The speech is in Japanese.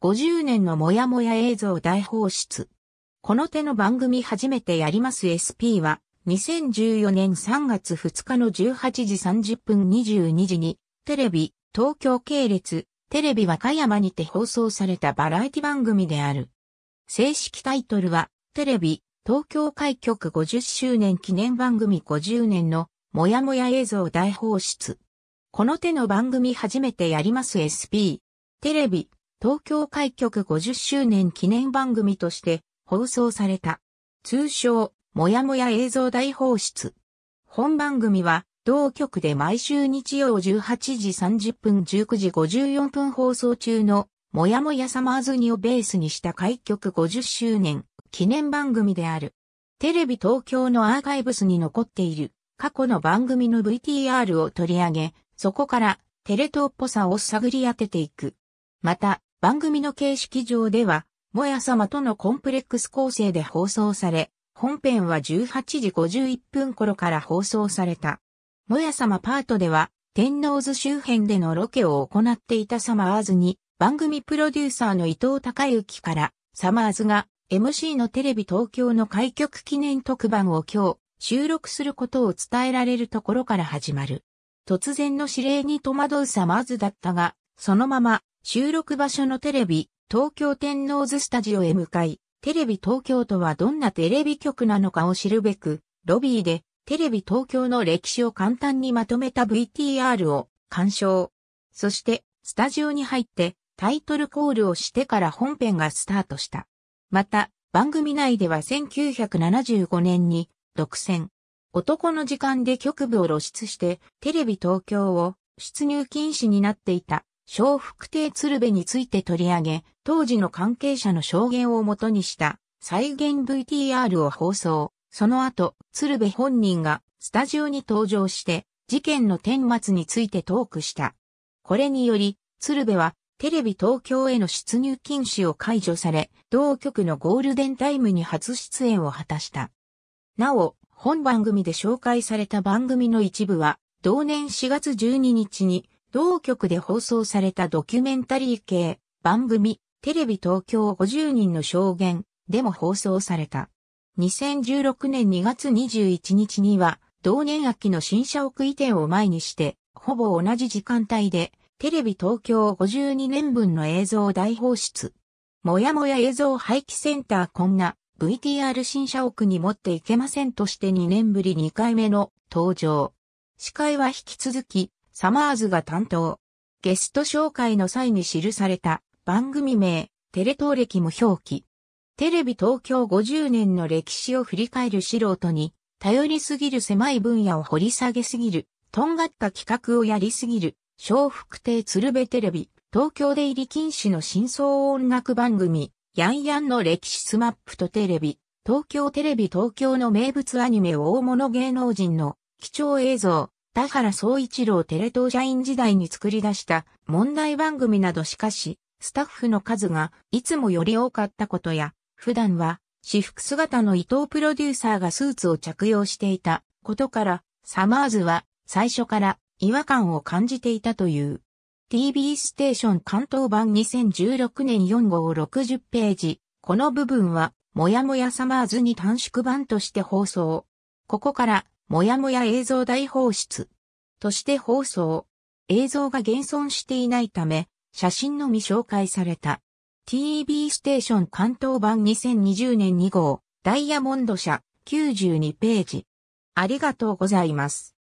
50年のモヤモヤ映像大放出。この手の番組初めてやります SP は、2014年3月2日の18時30分22時に、テレビ、東京系列、テレビ和歌山にて放送されたバラエティ番組である。正式タイトルは、テレビ、東京開局50周年記念番組50年の、モヤモヤ映像大放出。この手の番組初めてやります SP。テレビ、東京開局50周年記念番組として放送された。通称、もやもや映像大放出。本番組は、同局で毎週日曜18時30分19時54分放送中の、もやもやサマーズニをベースにした開局50周年記念番組である。テレビ東京のアーカイブスに残っている過去の番組の VTR を取り上げ、そこからテレ東っぽさを探り当てていく。また、番組の形式上では、もや様とのコンプレックス構成で放送され、本編は18時51分頃から放送された。もや様パートでは、天王洲周辺でのロケを行っていたサマーズに、番組プロデューサーの伊藤隆之から、サマーズが MC のテレビ東京の開局記念特番を今日収録することを伝えられるところから始まる。突然の指令に戸惑うサマーズだったが、そのまま収録場所のテレビ、東京天王洲スタジオへ向かい、テレビ東京とはどんなテレビ局なのかを知るべく、ロビーでテレビ東京の歴史を簡単にまとめた VTR を鑑賞。そして、スタジオに入ってタイトルコールをしてから本編がスタートした。また、番組内では1975年に独占。男の時間で局部を露出してテレビ東京を出入禁止になっていた小福亭鶴瓶について取り上げ、当時の関係者の証言をもとにした再現 VTR を放送。その後、鶴瓶本人がスタジオに登場して、事件の顛末についてトークした。これにより、鶴瓶はテレビ東京への出入禁止を解除され、同局のゴールデンタイムに初出演を果たした。なお、本番組で紹介された番組の一部は、同年4月12日に、同局で放送されたドキュメンタリー系、番組、テレビ東京50人の証言でも放送された。2016年2月21日には、同年秋の新社屋移転を前にして、ほぼ同じ時間帯で、テレビ東京52年分の映像を大放出。もやもや映像廃棄センターこんな VTR 新社屋に持っていけませんとして2年ぶり2回目の登場。司会は引き続きサマーズが担当。ゲスト紹介の際に記された番組名、テレ東歴も表記。テレビ東京50年の歴史を振り返る素人に、頼りすぎる狭い分野を掘り下げすぎる、とんがった企画をやりすぎる、笑福亭鶴瓶テレビ、東京で入り禁止の真相音楽番組、ヤンヤンの歴史スマップとテレビ、東京テレビ東京の名物アニメ大物芸能人の貴重映像、田原総一郎テレ東社員時代に作り出した問題番組などしかし、スタッフの数がいつもより多かったことや、普段は私服姿の伊藤プロデューサーがスーツを着用していたことから、サマーズは最初から違和感を感じていたという。TV ステーション関東版2016年4号60ページ。この部分は、もやもやサマーズに短縮版として放送。ここから、もやもや映像大放出として放送。映像が現存していないため、写真のみ紹介された。TV ステーション関東版2020年2号、ダイヤモンド社92ページ。ありがとうございます。